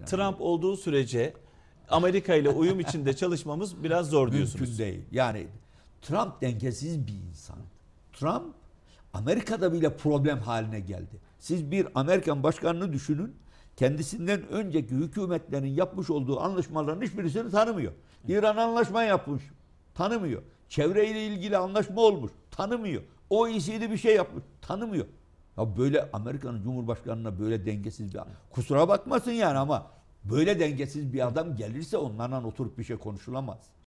Yani Trump olduğu sürece Amerika ile uyum içinde çalışmamız biraz zor diyorsunuz. Mümkün değil. Yani Trump dengesiz bir insan. Trump Amerika'da bile problem haline geldi. Siz bir Amerikan başkanını düşünün. Kendisinden önceki hükümetlerin yapmış olduğu anlaşmaların hiçbirisini tanımıyor. İran anlaşma yapmış. Tanımıyor. Çevreyle ilgili anlaşma olmuş. Tanımıyor. OECD bir şey yapmış. Tanımıyor. Ya böyle Amerika'nın Cumhurbaşkanı'na böyle dengesiz bir adam. Kusura bakmasın yani ama böyle dengesiz bir adam gelirse onlarla oturup bir şey konuşulamaz.